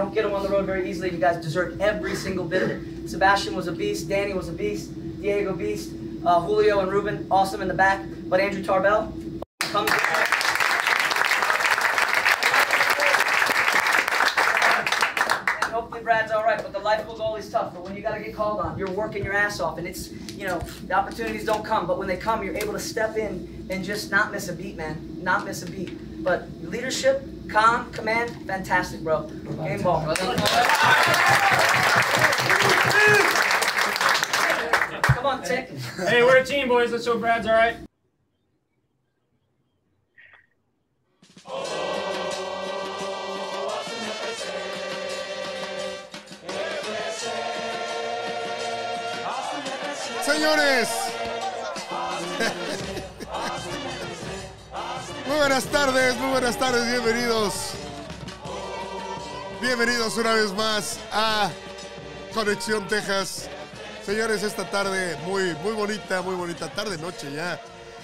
don't get them on the road very easily. You guys deserve every single bit of it. Sebastian was a beast. Danny was a beast. Diego beast. Uh, Julio and Ruben, awesome in the back. But Andrew Tarbell, come. and hopefully Brad's all right, but the life of a goalie is tough. But when you got to get called on, you're working your ass off, and it's you know the opportunities don't come, but when they come, you're able to step in and just not miss a beat, man, not miss a beat. But leadership Calm, command, fantastic, bro. Game ball. Come on, Tick. Hey, we're a team, boys. Let's show Brad's all right. Señores, buenas tardes, muy buenas tardes, bienvenidos. Bienvenidos una vez más a Conexión Texas. Señores, esta tarde muy, muy bonita, muy bonita tarde, noche ya.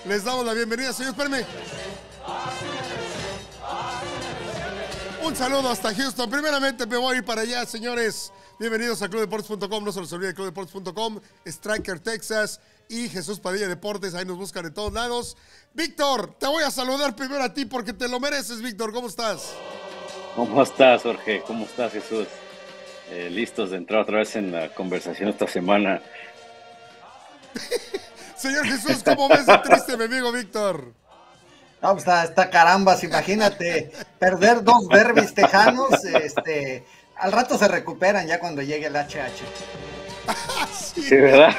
Les damos la bienvenida, señores, espérenme. Un saludo hasta Houston. Primeramente me voy a ir para allá, señores. Bienvenidos a clubdeports.com, No se los olvide clubdeports.com, Striker Texas y Jesús Padilla Deportes. Ahí nos buscan de todos lados. Víctor, te voy a saludar primero a ti porque te lo mereces, Víctor. ¿Cómo estás? ¿Cómo estás, Jorge? ¿Cómo estás, Jesús? Eh, listos de entrar otra vez en la conversación esta semana. Señor Jesús, ¿cómo ves el triste, mi amigo Víctor? Pues, está, está carambas, imagínate, perder dos derbis tejanos, este, al rato se recuperan ya cuando llegue el HH sí. ¿verdad?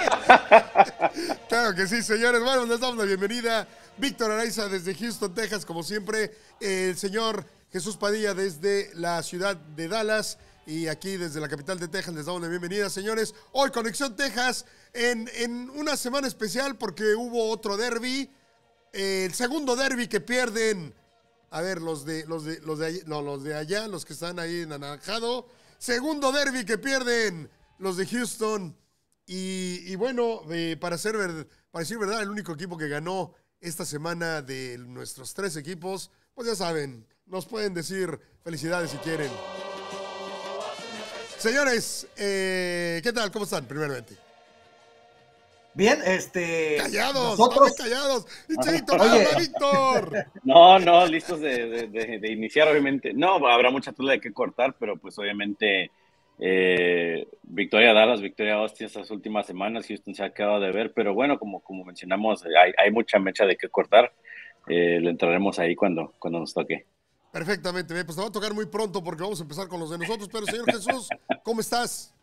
claro que sí, señores. Bueno, les damos la bienvenida. Víctor Araiza desde Houston, Texas, como siempre. El señor Jesús Padilla desde la ciudad de Dallas. Y aquí desde la capital de Texas les damos la bienvenida, señores. Hoy Conexión Texas en, en una semana especial porque hubo otro derby. el segundo derby que pierden. A ver, los de, los los de, los de allá, los que están ahí en anaranjado. Segundo derby que pierden los de Houston. Y, bueno, para, ser, para decir verdad, el único equipo que ganó esta semana de nuestros tres equipos, pues ya saben, nos pueden decir felicidades si quieren. Señores, eh, ¿qué tal? ¿Cómo están? Primeramente. Bien, este. Callados, nosotros... callados. Y Víctor. No, no, listos de, iniciar, obviamente. No, habrá mucha tula de que cortar, pero pues obviamente eh, victoria Dallas, victoria Austin estas últimas semanas, Houston se ha acabado de ver, pero bueno, como, como mencionamos, hay, hay mucha mecha de qué cortar. Eh, le entraremos ahí cuando, cuando nos toque. Perfectamente, pues te va a tocar muy pronto porque vamos a empezar con los de nosotros, pero señor Jesús, ¿cómo estás?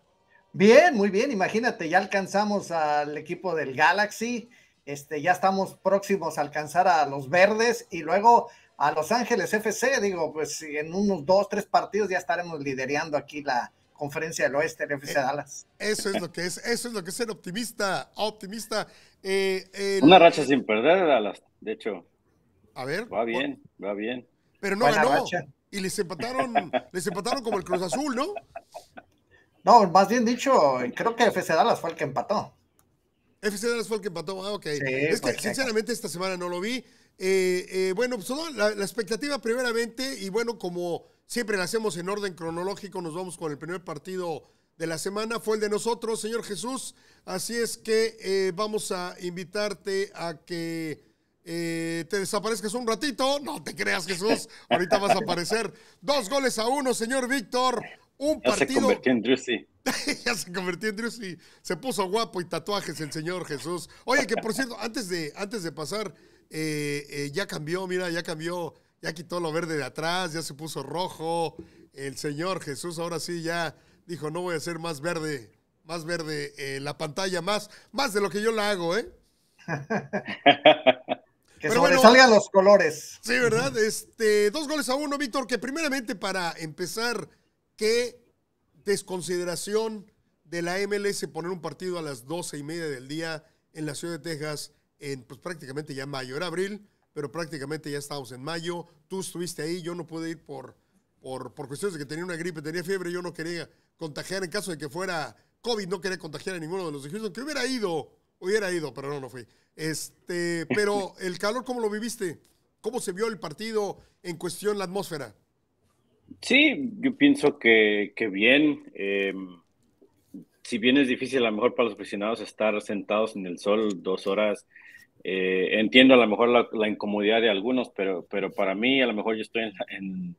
Bien, muy bien, imagínate, ya alcanzamos al equipo del Galaxy, este, ya estamos próximos a alcanzar a los verdes y luego a Los Ángeles FC, digo, pues en unos dos, tres partidos ya estaremos liderando aquí la, Conferencia del Oeste, el FC eh, Dallas. Eso es lo que es, eso es lo que es ser optimista, optimista. Eh, Una racha sin perder Dallas, de hecho. A ver. Va bien, va bien. Pero no ganó. Y les empataron, les empataron como el Cruz Azul, ¿no? No, más bien dicho, creo que FC Dallas fue el que empató. FC Dallas fue el que empató, ah, ok. sinceramente esta semana no lo vi. Eh, bueno, pues, la, la, expectativa primeramente, y bueno, como Siempre lo hacemos en orden cronológico, nos vamos con el primer partido de la semana, fue el de nosotros, Señor Jesús. Así es que eh, vamos a invitarte a que eh, te desaparezcas un ratito. No te creas, Jesús, ahorita vas a aparecer. Dos goles a uno, señor Víctor. Un ya partido. Se convirtió en Drusy. ya se convirtió en Drusy. Se puso guapo y tatuajes el señor Jesús. Oye, que por cierto, antes de, antes de pasar, eh, ya cambió, mira, ya cambió ya quitó lo verde de atrás, ya se puso rojo. El Señor Jesús ahora sí ya dijo, no voy a ser más verde, más verde eh, la pantalla, más, más de lo que yo la hago, ¿eh? que Pero sobresalgan los colores. Sí, ¿verdad? Este, dos goles a uno, Víctor, que primeramente para empezar, qué desconsideración de la MLS poner un partido a las doce y media del día en la ciudad de Texas en pues prácticamente ya mayo, era abril, pero prácticamente ya estamos en mayo. Tú estuviste ahí, yo no pude ir por, por, cuestiones de que tenía una gripe, tenía fiebre, yo no quería contagiar en caso de que fuera COVID, no quería contagiar a ninguno de los de que hubiera ido, hubiera ido, pero no, no fui. Este, pero el calor, ¿cómo lo viviste? ¿Cómo se vio el partido en cuestión la atmósfera? Sí, yo pienso que, bien. Em, si bien es difícil a lo mejor para los aficionados estar sentados en el sol dos horas eh, entiendo a lo mejor la, incomodidad de algunos, pero, pero para mí a lo mejor yo estoy en,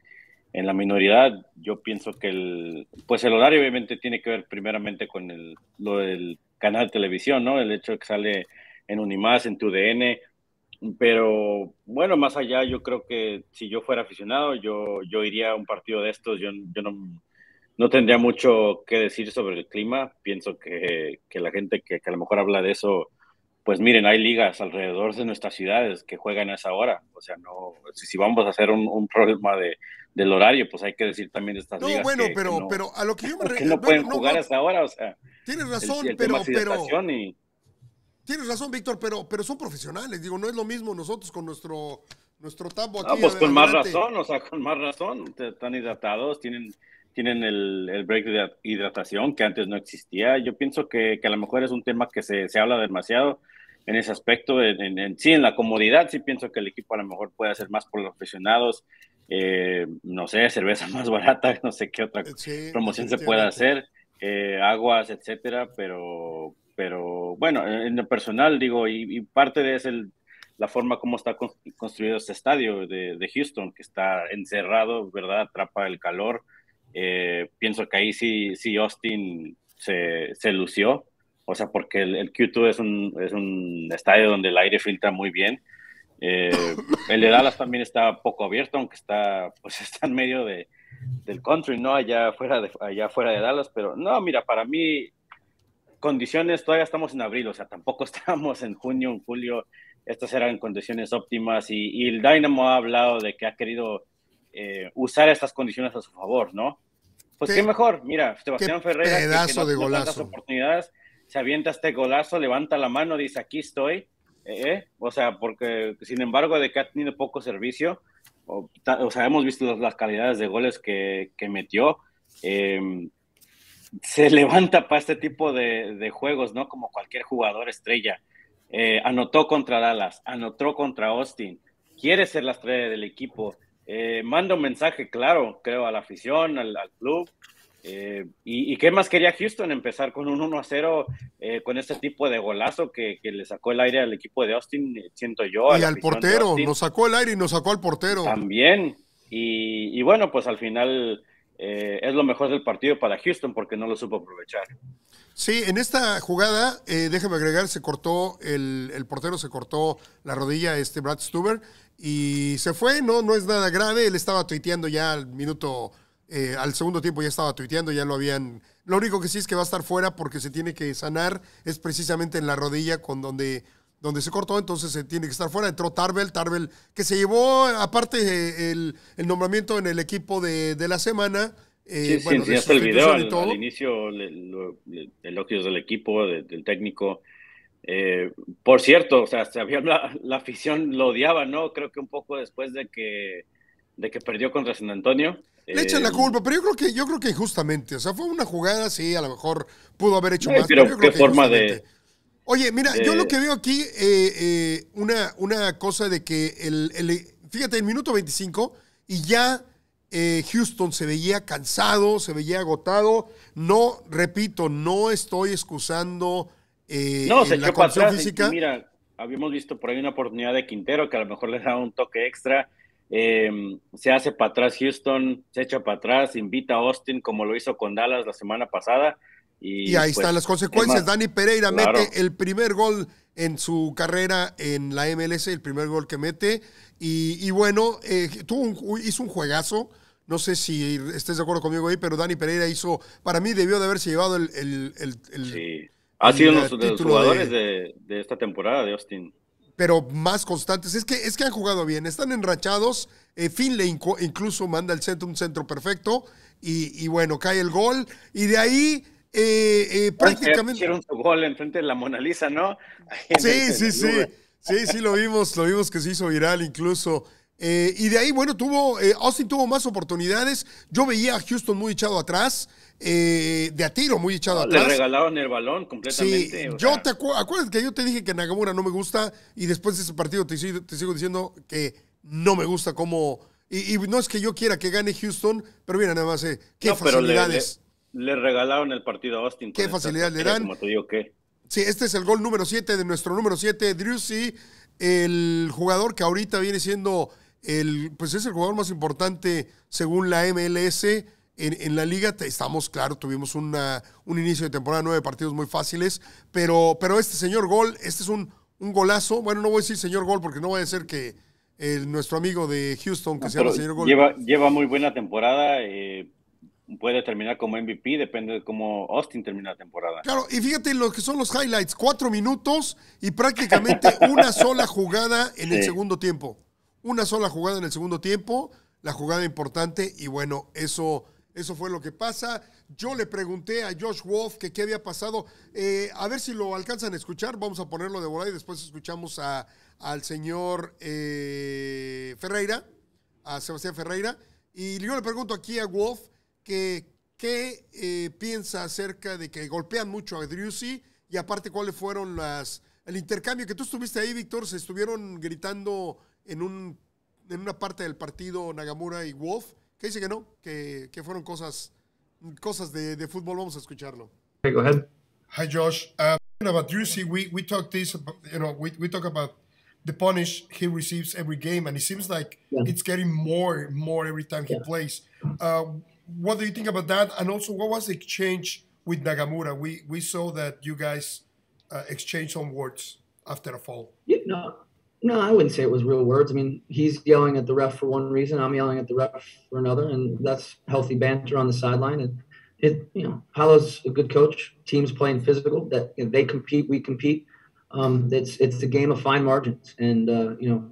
en, la minoridad. Yo pienso que el, pues el horario obviamente tiene que ver primeramente con el, lo del canal de televisión, ¿no? El hecho de que sale en Unimás, en TUDN, pero bueno, más allá yo creo que si yo fuera aficionado, yo, yo iría a un partido de estos, yo, yo no, no tendría mucho que decir sobre el clima, pienso que, la gente que a lo mejor habla de eso pues miren, hay ligas alrededor de nuestras ciudades que juegan a esa hora. O sea, no, si, vamos a hacer un, problema de, del horario, pues hay que decir también estas no, Bueno, pero, pero a lo que yo me refiero. no pueden jugar a esa hora, Tienes razón, pero. pero Tienes razón, Víctor, pero, pero son profesionales. Digo, no es lo mismo nosotros con nuestro, nuestro tambo aquí. Pues con más razón, o sea, con más razón. Están hidratados, tienen tienen el, el, break de hidratación que antes no existía. Yo pienso que, que a lo mejor es un tema que se, se habla demasiado en ese aspecto. sí, en la comodidad, sí pienso que el equipo a lo mejor puede hacer más por los aficionados. Eh, no sé, cerveza más barata, no sé qué otra promoción se pueda hacer, eh, aguas, etcétera, pero, pero bueno, en lo personal, digo, y, parte de es el, la forma como está construido este estadio de, Houston, que está encerrado, ¿verdad? Atrapa el calor. Eh, pienso que ahí sí, sí Austin se, se lució o sea, porque el, el Q2 es un, es un, estadio donde el aire filtra muy bien. Eh, el de Dallas también está poco abierto, aunque está, pues está en medio de, del country, ¿no? Allá fuera, de, allá fuera de Dallas, pero no, mira, para mí, condiciones, todavía estamos en abril, o sea, tampoco estamos en junio, en julio, estas eran condiciones óptimas y, el Dynamo ha hablado de que ha querido eh, usar estas condiciones a su favor, ¿no? Pues qué, mejor, mira, Sebastián Ferreira. que, que de golazo. oportunidades, se avienta este golazo, levanta la mano, dice aquí estoy. Eh, eh, o sea, porque sin embargo de que ha tenido poco servicio, o, sea, hemos visto las, calidades de goles que, metió. Em, se levanta para este tipo de, juegos, ¿no? Como cualquier jugador estrella. Eh, anotó contra Dallas, anotó contra Austin, quiere ser la estrella del equipo. manda un mensaje claro, creo, a la afición, al club, eh, y, qué más quería Houston? Empezar con un 1-0 eh, con este tipo de golazo que, le sacó el aire al equipo de Austin, eh, siento yo. Y al portero, nos sacó el aire y nos sacó al portero. También. Y, bueno, pues al final es lo mejor del partido para Houston porque no lo supo aprovechar. Sí, en esta jugada, déjeme agregar, se cortó, el, el, portero se cortó la rodilla, este Brad Stuber, y se fue, no, no es nada grave, él estaba tuiteando ya al minuto eh, al segundo tiempo ya estaba tuiteando, ya lo habían... Lo único que sí es que va a estar fuera porque se tiene que sanar, es precisamente en la rodilla con donde, donde se cortó, entonces se tiene que estar fuera. Entró Tarbel, Tarvel que se llevó aparte eh, el, nombramiento en el equipo de, la semana. Eh, el video al, inicio, el del equipo, del técnico. Eh, por cierto, o sea, la, la, afición lo odiaba, ¿no? Creo que un poco después de que, de que perdió contra San Antonio. Le echan la eh, culpa, pero yo creo que yo creo que justamente, o sea, fue una jugada, sí, a lo mejor pudo haber hecho eh, más. Pero, qué forma de. Oye, mira, yo lo eh, que veo aquí, una, una cosa de que el, fíjate, el minuto 25 y ya eh, Houston se veía cansado, se veía agotado. No, repito, no estoy excusando no, se la echó física. mira, habíamos visto por ahí una oportunidad de Quintero que a lo mejor le daba un toque extra. Em, se hace para atrás Houston, se echa para atrás, invita a Austin como lo hizo con Dallas la semana pasada. Y, ahí están pues, las consecuencias. Dani Pereira mete el primer gol en su carrera en la MLS, el primer gol que mete. Y, bueno, eh, hizo un juegazo. No sé si estés de acuerdo conmigo ahí, pero Dani Pereira hizo, para mí debió de haberse llevado el... el, Ha sido eh, los jugadores de esta temporada de Austin pero más constantes. Es que, es que han jugado bien, están enrachados. Eh, incluso manda el centro, un centro perfecto. Y, bueno, cae el gol. Y de ahí eh, eh, prácticamente. Hicieron su gol enfrente de la Mona Lisa, ¿no? Sí, sí, sí. Eh. Sí, sí, lo vimos, lo vimos que se hizo viral incluso. y de ahí, bueno, tuvo, Austin tuvo más oportunidades. Yo veía a Houston muy echado atrás. Eh, de a tiro, muy echado atrás. Le regalaron el balón completamente. Sí, yo te acuerdas que yo te dije que Nagamura no me gusta y después de ese partido te, sigo diciendo que no me gusta cómo... Y, no es que yo quiera que gane Houston, pero mira nada más, eh, qué facilidades. Le, regalaron el partido a Austin. Qué facilidad le dan. Como te digo, ¿qué? Sí, este es el gol número 7 de nuestro número 7, C el jugador que ahorita viene siendo el, pues es el jugador más importante según la MLS en, la liga estamos, claro, tuvimos una, un inicio de temporada, nueve partidos muy fáciles, pero, pero este señor gol, este es un, un golazo. Bueno, no voy a decir señor gol porque no va a ser que eh, nuestro amigo de Houston, que se señor gol. Lleva, muy buena temporada, eh, puede terminar como MVP, depende de cómo Austin termina la temporada. Claro, y fíjate lo que son los highlights, cuatro minutos y prácticamente una sola jugada en el segundo tiempo. Una sola jugada en el segundo tiempo, la jugada importante y bueno, eso eso fue lo que pasa. Yo le pregunté a Josh Wolf que qué había pasado. Eh, a ver si lo alcanzan a escuchar. Vamos a ponerlo de volada y después escuchamos a, al señor eh, Ferreira, a Sebastián Ferreira. Y yo le pregunto aquí a Wolf que qué eh, piensa acerca de que golpean mucho a Driussi y aparte cuáles fueron las el intercambio que tú estuviste ahí, Víctor, se estuvieron gritando en en una parte del partido Nagamura y Wolf que dice que no, que, que fueron cosas, cosas de, de fútbol. Vamos a escucharlo. Okay, go ahead. Hi, Josh. Uh, about Drusy, we, we talk this, about, you know, we, we talk about the punish he receives every game, and it seems like yeah. it's getting more more every time yeah. he plays. Uh, what do you think about that? And also, what was the exchange with Nagamura? We we saw that you guys uh, exchanged some words after a fall. Yeah, no, no, I wouldn't say it was real words. I mean, he's yelling at the ref for one reason, I'm yelling at the ref for another, and that's healthy banter on the sideline. And it, you know, Paolo's a good coach. Teams playing physical, that you know, they compete, we compete. Um, it's it's a game of fine margins, and uh, you know,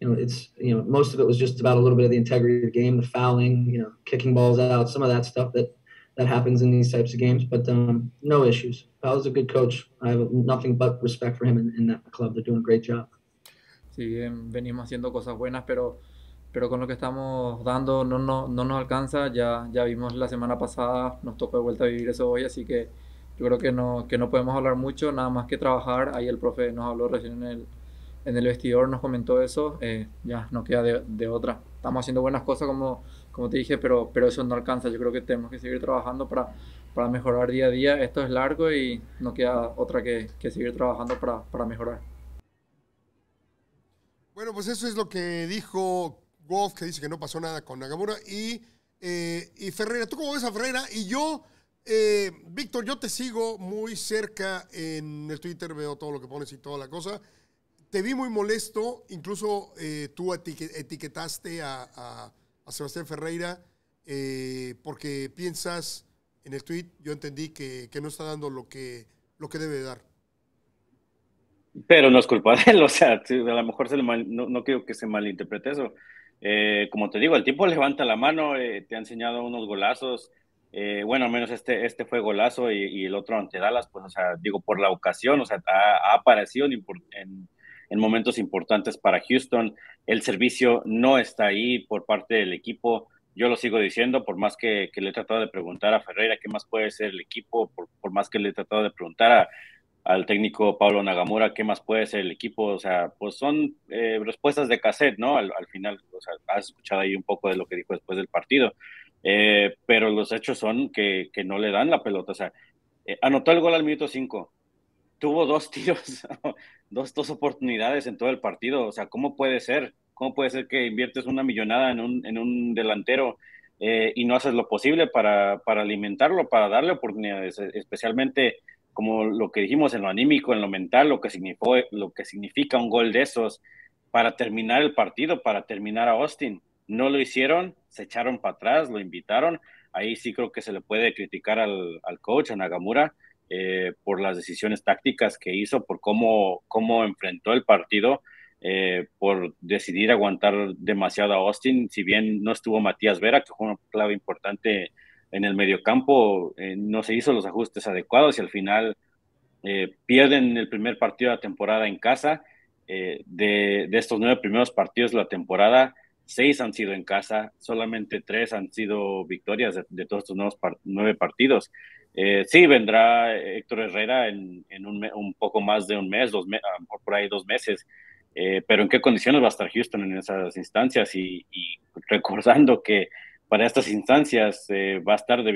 you know, it's you know, most of it was just about a little bit of the integrity of the game, the fouling, you know, kicking balls out, some of that stuff that that happens in these types of games. But um, no issues. Paolo's a good coach. I have nothing but respect for him and, and that club. They're doing a great job. Si bien venimos haciendo cosas buenas, pero, pero con lo que estamos dando no, no, no nos alcanza. Ya, ya vimos la semana pasada, nos tocó de vuelta vivir eso hoy, así que yo creo que no, que no podemos hablar mucho, nada más que trabajar. Ahí el profe nos habló recién en el, en el vestidor, nos comentó eso, eh, ya no queda de, de, otra. Estamos haciendo buenas cosas, como, como te dije, pero, pero eso no alcanza. Yo creo que tenemos que seguir trabajando para, para mejorar día a día. Esto es largo y no queda otra que, que seguir trabajando para, para mejorar. Bueno, pues eso es lo que dijo Wolf, que dice que no pasó nada con Nagamura. Y, eh, Ferreira, ¿tú cómo ves a Ferreira? Y yo, eh, Víctor, yo te sigo muy cerca en el Twitter, veo todo lo que pones y toda la cosa. Te vi muy molesto, incluso eh, tú etiquetaste a, Sebastián Ferreira eh, porque piensas en el tweet, yo entendí que, que no está dando lo que, lo que debe dar. Pero no es culpa de él, o sea, a lo mejor se no, no quiero que se malinterprete eso. Eh, como te digo, el tipo levanta la mano, eh, te ha enseñado unos golazos, eh, bueno, bueno, menos este, este fue golazo y, el otro ante Dallas, pues, o sea, digo, por la ocasión, o sea, ha, aparecido en, momentos importantes para Houston, el servicio no está ahí por parte del equipo, yo lo sigo diciendo, por más que, le he tratado de preguntar a Ferreira qué más puede ser el equipo, por más que le he tratado de preguntar a, al técnico Pablo Nagamura, ¿qué más puede ser el equipo? O sea, pues son eh, respuestas de cassette, ¿no? Al, final, o sea, has escuchado ahí un poco de lo que dijo después del partido, eh, pero los hechos son que, no le dan la pelota, o sea, eh, anotó el gol al minuto 5, tuvo dos tiros, dos, dos oportunidades en todo el partido, o sea, ¿cómo puede ser? ¿Cómo puede ser que inviertes una millonada en un, en un delantero? y no haces lo posible para, para alimentarlo, para darle oportunidades, especialmente como lo que dijimos en lo anímico, en lo mental, lo que, significó, lo que significa un gol de esos para terminar el partido, para terminar a Austin. No lo hicieron, se echaron para atrás, lo invitaron. Ahí sí creo que se le puede criticar al, al coach, a Nagamura, eh, por las decisiones tácticas que hizo, por cómo, cómo enfrentó el partido, eh, por decidir aguantar demasiado a Austin, si bien no estuvo Matías Vera, que fue una clave importante en el mediocampo eh, no se hizo los ajustes adecuados y al final eh, pierden el primer partido de la temporada en casa. Eh, de, estos nueve primeros partidos de la temporada, seis han sido en casa, solamente tres han sido victorias de, todos estos nueve partidos. sí, vendrá Héctor Herrera en, un, poco más de un mes, dos por ahí dos meses, pero ¿en qué condiciones va a estar Houston en esas instancias? Y, y recordando que para estas instancias eh, va a estar de,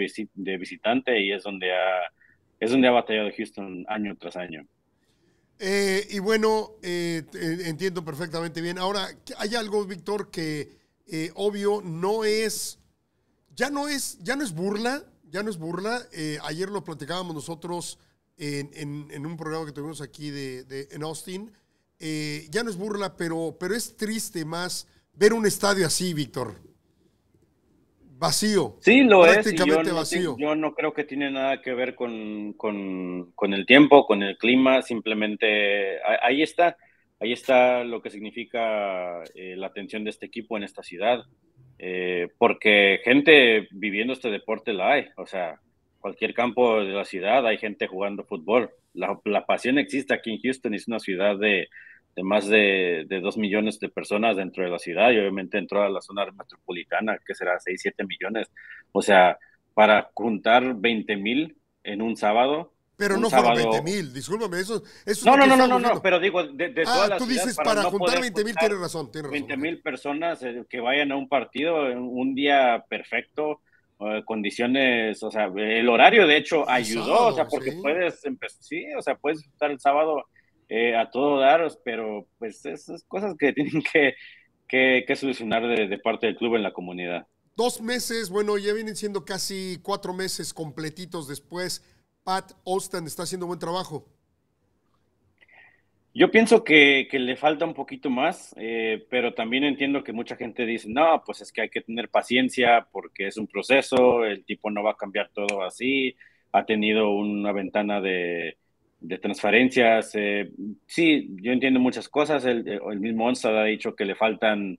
visitante y es donde ha, es donde ha batallado Houston año tras año. Eh, y bueno, eh, entiendo perfectamente bien. Ahora, hay algo, Víctor, que obvio no es, ya no es, ya no es burla, ya no es burla. ayer lo platicábamos nosotros en, un programa que tuvimos aquí de, de en Austin. ya no es burla, pero, pero es triste más ver un estadio así, Víctor. Vacío. Sí, lo es. Yo no, yo no creo que tiene nada que ver con, el tiempo, con el clima, simplemente ahí está. Ahí está lo que significa eh, la atención de este equipo en esta ciudad. Eh, porque gente viviendo este deporte la hay. O sea, cualquier campo de la ciudad hay gente jugando fútbol. la pasión existe aquí en Houston, es una ciudad de, de este, más de, dos 2 millones de personas dentro de la ciudad y obviamente en a la zona metropolitana, que será 6, 7 millones. O sea, para juntar 20 mil en un sábado. Pero no sábado... fueron 20 mil, discúlpame, eso, no, es... No, no, no, no, no, pero digo, de, de ah, toda Ah, tú dices para, juntar 20 mil, tienes razón, tienes razón. 20 mil personas eh, que vayan a un partido en un día perfecto, eh, condiciones, o sea, el horario de hecho ayudó, o sea, porque puedes empezar, sí, o sea, puedes estar el sábado eh, a todo daros, pero pues esas cosas que tienen que, solucionar de, parte del club en la comunidad. Dos meses, bueno, ya vienen siendo casi cuatro meses completitos después. Pat Austin está haciendo buen trabajo. Yo pienso que, le falta un poquito más, eh, pero también entiendo que mucha gente dice, no, pues es que hay que tener paciencia porque es un proceso, el tipo no va a cambiar todo así, ha tenido una ventana de, de transferencias. Eh, sí, yo entiendo muchas cosas. Eh, el, mismo Onstad ha dicho que le faltan,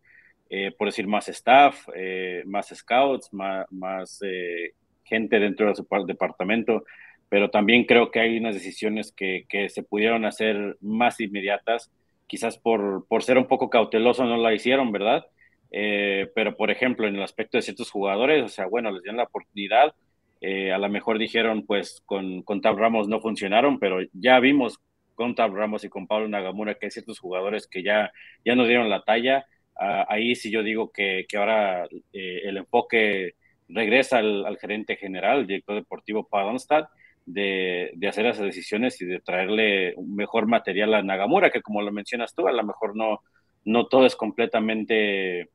eh, por decir, más staff, más scouts, más, más gente dentro de su departamento. Pero también creo que hay unas decisiones que, se pudieron hacer más inmediatas. Quizás por, por, ser un poco cauteloso no la hicieron, ¿verdad? pero, por ejemplo, en el aspecto de ciertos jugadores, o sea, bueno, les dieron la oportunidad, eh, a lo mejor dijeron, pues con, con Tab Ramos no funcionaron, pero ya vimos con Tab Ramos y con Pablo Nagamura que hay ciertos jugadores que ya, ya no dieron la talla. Ah, ahí sí yo digo que, que ahora eh, el enfoque regresa al, gerente general, director deportivo Padonstad, de, de, hacer esas decisiones y de traerle un mejor material a Nagamura, que como lo mencionas tú, a lo mejor no, no todo es completamente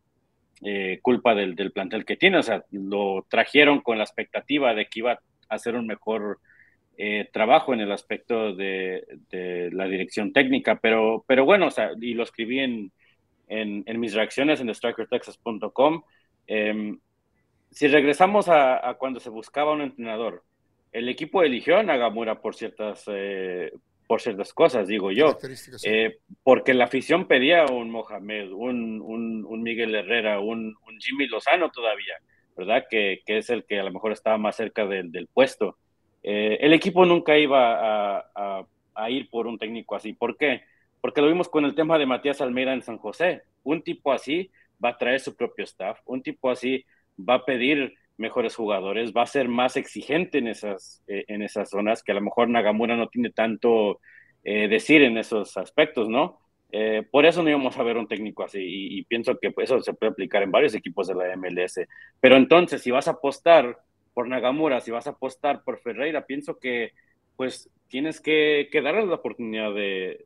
eh, culpa del, del, plantel que tiene. O sea, lo trajeron con la expectativa de que iba a hacer un mejor eh, trabajo en el aspecto de, la dirección técnica, pero, pero bueno, o sea, y lo escribí en, en, mis reacciones en strikertexas.com em, si regresamos a, cuando se buscaba un entrenador, el equipo eligió a Nagamura por ciertas, eh, por dos cosas, digo yo. Eh, porque la afición pedía un Mohamed, un, un, Miguel Herrera, un, Jimmy Lozano todavía, ¿verdad? Que, es el que a lo mejor estaba más cerca del, puesto. Eh, el equipo nunca iba a, a, ir por un técnico así. ¿Por qué? Porque lo vimos con el tema de Matías Almeida en San José. Un tipo así va a traer su propio staff, un tipo así va a pedir mejores jugadores, va a ser más exigente en esas, eh, en esas zonas, que a lo mejor Nagamura no tiene tanto eh, decir en esos aspectos, ¿no? Eh, por eso no íbamos a ver un técnico así y, pienso que pues, eso se puede aplicar en varios equipos de la MLS. Pero entonces, si vas a apostar por Nagamura, si vas a apostar por Ferreira, pienso que pues tienes que, darles la oportunidad de,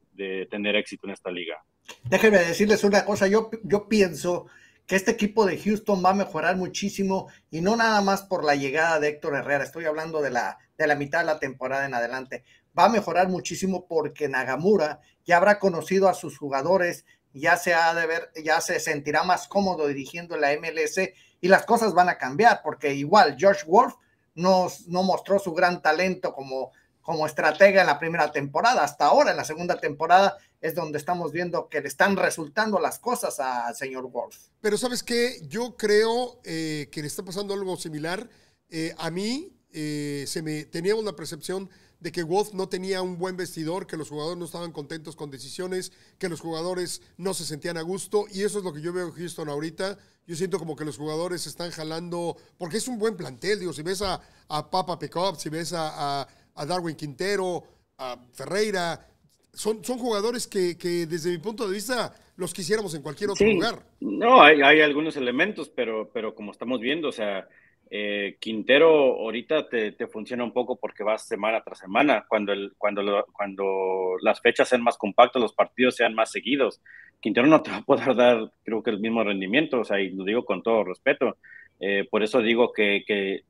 tener éxito en esta liga. Déjenme decirles una cosa, yo, yo pienso que este equipo de Houston va a mejorar muchísimo y no nada más por la llegada de Héctor Herrera, estoy hablando de la, de la mitad de la temporada en adelante, va a mejorar muchísimo porque Nagamura ya habrá conocido a sus jugadores, ya se ha de ver, ya se sentirá más cómodo dirigiendo la MLS y las cosas van a cambiar porque igual George Wolf no, mostró su gran talento como, como estratega en la primera temporada, hasta ahora en la segunda temporada es donde estamos viendo que le están resultando las cosas al señor Wolf. Pero sabes qué, yo creo eh, que le está pasando algo similar. Eh, a mí eh, se me tenía una percepción de que Wolf no tenía un buen vestidor, que los jugadores no estaban contentos con decisiones, que los jugadores no se sentían a gusto, y eso es lo que yo veo en Houston ahorita. Yo siento como que los jugadores están jalando, porque es un buen plantel, digo, si ves a, Papa Pickup, si ves a Darwin Quintero, a Ferreira, son, jugadores que, desde mi punto de vista los quisiéramos en cualquier otro lugar. No, hay, hay, algunos elementos, pero, pero como estamos viendo, o sea, eh, Quintero ahorita te, funciona un poco porque vas semana tras semana, cuando, el, cuando, cuando las fechas sean más compactas, los partidos sean más seguidos. Quintero no te va a poder dar, creo que el mismo rendimiento, o sea, y lo digo con todo respeto. Eh, por eso digo que, que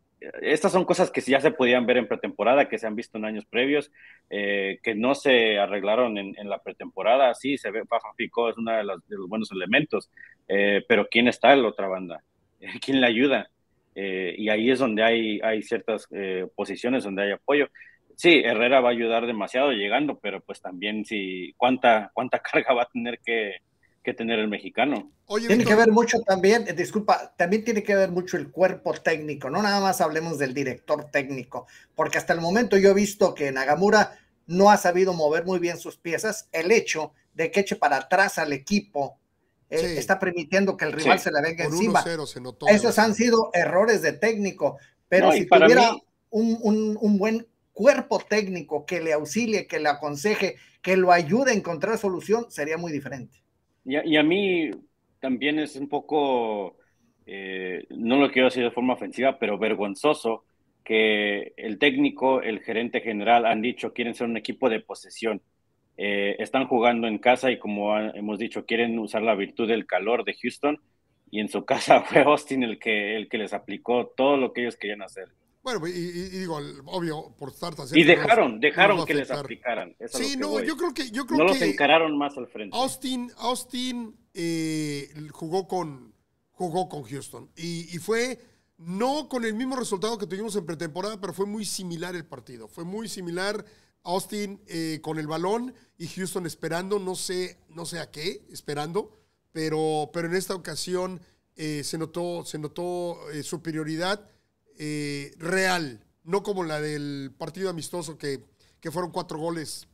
estas son cosas que ya se podían ver en pretemporada, que se han visto en años previos, eh, que no se arreglaron en, la pretemporada. Sí, se ve, Fafa es uno de, los buenos elementos, eh, pero ¿quién está en la otra banda? ¿Quién le ayuda? Eh, y ahí es donde hay, ciertas posiciones donde hay apoyo. Sí, Herrera va a ayudar demasiado llegando, pero pues también si cuánta, cuánta carga va a tener que, que tener el mexicano. tiene que ver mucho también, eh, disculpa, también tiene que ver mucho el cuerpo técnico, no nada más hablemos del director técnico, porque hasta el momento yo he visto que Nagamura no ha sabido mover muy bien sus piezas, el hecho de que eche para atrás al equipo eh, está permitiendo que el rival se le venga encima. Se Esos han sido errores de técnico, pero si tuviera un buen cuerpo técnico que le auxilie, que le aconseje, que lo ayude a encontrar solución, sería muy diferente. Y a, mí también es un poco, eh, no lo quiero decir de forma ofensiva, pero vergonzoso que el técnico, el gerente general han dicho quieren ser un equipo de posesión. Eh, están jugando en casa y como hemos dicho, quieren usar la virtud del calor de Houston y en su casa fue Austin el que, el que les aplicó todo lo que ellos querían hacer. Bueno, y, digo, obvio, por Y dejaron, dejaron que les aplicaran. sí, no, yo creo que. Yo creo no los encararon más al frente. Austin, Austin eh, jugó, con, jugó con Houston. Y, fue, no con el mismo resultado que tuvimos en pretemporada, pero fue muy similar el partido. Fue muy similar Austin eh, con el balón y Houston esperando, no sé, no sé a qué, esperando. Pero, pero en esta ocasión eh, se notó, se notó superioridad. Eh, real, no como la del partido amistoso que, que fueron cuatro goles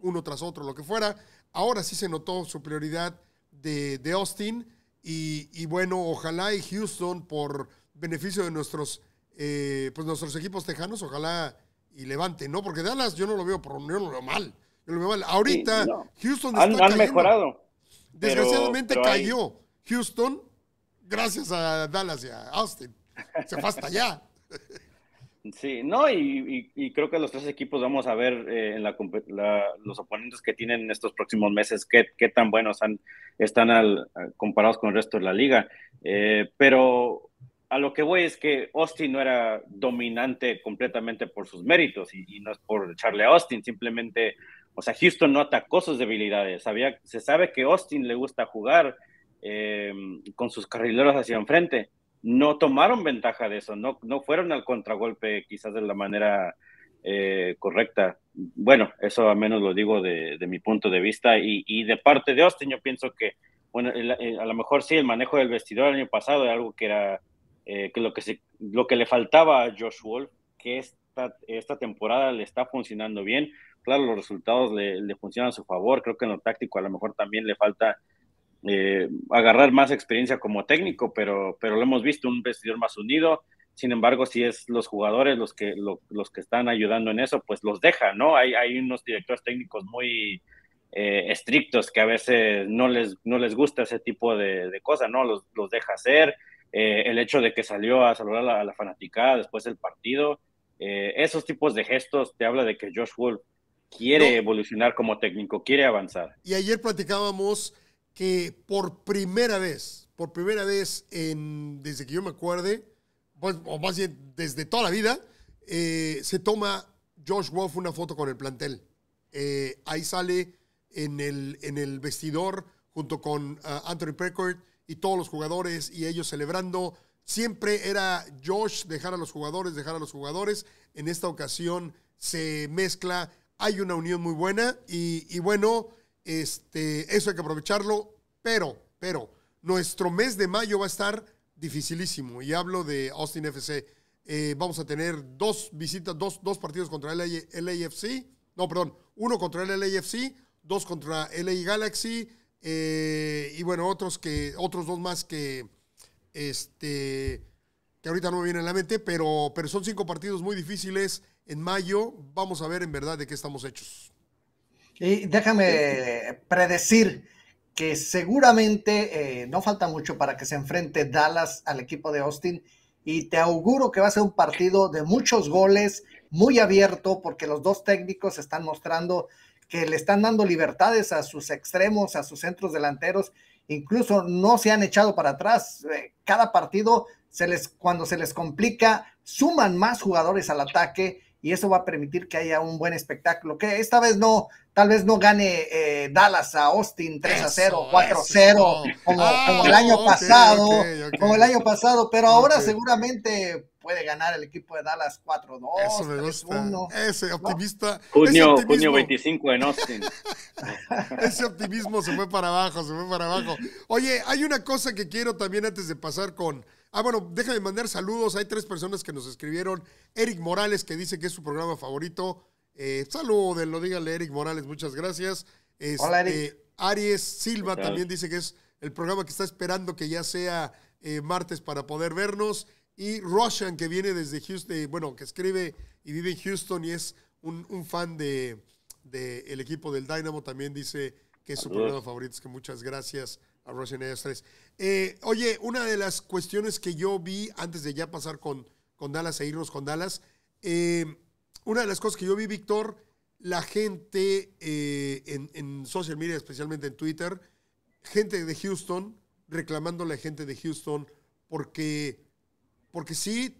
uno tras otro, lo que fuera. Ahora sí se notó su prioridad de, Austin y, bueno, ojalá y Houston, por beneficio de nuestros, eh, pues nuestros equipos tejanos, ojalá y levante, ¿no? Porque Dallas yo no lo veo, por, yo lo mal. Yo lo veo mal. Ahorita Houston han, mejorado. Desgraciadamente cayó Houston gracias a Dallas y a Austin. Se fue hasta Sí, no, y, creo que los tres equipos vamos a ver eh, en la, los oponentes que tienen en estos próximos meses qué, tan buenos han, están comparados con el resto de la liga. Eh, pero a lo que voy es que Austin no era dominante completamente por sus méritos y, no es por echarle a Austin, simplemente, o sea, Houston no atacó sus debilidades. se sabe que Austin le gusta jugar eh, con sus carrileros hacia enfrente no tomaron ventaja de eso, no, no fueron al contragolpe quizás de la manera eh, correcta. Bueno, eso a menos lo digo de, mi punto de vista y, de parte de Austin, yo pienso que, bueno, a lo mejor sí, el manejo del vestidor el año pasado era algo que era eh, que lo, que se, lo que le faltaba a Josh Wolf, que esta, esta temporada le está funcionando bien. Claro, los resultados le funcionan a su favor, creo que en lo táctico a lo mejor también le falta eh, agarrar más experiencia como técnico, pero, pero lo hemos visto, un vestidor más unido. Sin embargo, si es los jugadores los que, los que están ayudando en eso, pues los deja, ¿no? Hay, unos directores técnicos muy eh, estrictos que a veces no les, no les gusta ese tipo de, cosas, ¿no? Los, deja hacer. Eh, el hecho de que salió a saludar a la, fanaticada después del partido, esos tipos de gestos te habla de que Josh Wolf quiere evolucionar como técnico, quiere avanzar. Y ayer platicábamos que por primera vez, por primera vez en, desde que yo me acuerde, pues, o más bien desde toda la vida, eh, se toma Josh Wolf una foto con el plantel. Eh, ahí sale en el, en el vestidor junto con ah, Anthony Precourt y todos los jugadores y ellos celebrando. Siempre era Josh dejar a los jugadores, dejar a los jugadores. En esta ocasión se mezcla, hay una unión muy buena y bueno, este, eso hay que aprovecharlo, pero, pero, nuestro mes de mayo va a estar dificilísimo. Y hablo de Austin FC. Eh, vamos a tener dos visitas, dos, dos partidos contra el LAFC. No, perdón, uno contra el LAFC, dos contra LA Galaxy. Eh, y bueno, otros que, otros dos más que este que ahorita no me vienen a la mente, pero, pero son cinco partidos muy difíciles en mayo. Vamos a ver en verdad de qué estamos hechos. Y déjame predecir que seguramente eh, no falta mucho para que se enfrente Dallas al equipo de Austin y te auguro que va a ser un partido de muchos goles, muy abierto, porque los dos técnicos están mostrando que le están dando libertades a sus extremos, a sus centros delanteros, incluso no se han echado para atrás. Eh, cada partido, se les, cuando se les complica, suman más jugadores al ataque y eso va a permitir que haya un buen espectáculo. Que esta vez no, tal vez no gane eh, Dallas a Austin 3 a 0, 4 a 0, como, el año pasado, como el año pasado, pero ahora seguramente puede ganar el equipo de Dallas 4-2. Eso Ese optimista. Junio, junio 25 en Austin. ese optimismo se fue para abajo, se fue para abajo. Oye, hay una cosa que quiero también antes de pasar con Ah, bueno, déjame mandar saludos. Hay tres personas que nos escribieron. Eric Morales, que dice que es su programa favorito. Eh, saludo, lo dígale Eric Morales, muchas gracias. Este, Aries Silva también dice que es el programa que está esperando que ya sea eh, martes para poder vernos. Y Roshan, que viene desde Houston, eh, bueno, que escribe y vive en Houston y es un, fan del de, equipo del Dynamo, también dice que es su programa favorito. Es que muchas gracias. Eh, oye, una de las cuestiones que yo vi antes de ya pasar con, con Dallas e irnos con Dallas, eh, una de las cosas que yo vi, Víctor, la gente eh, en, social media, especialmente en Twitter, gente de Houston reclamando a la gente de Houston porque, porque sí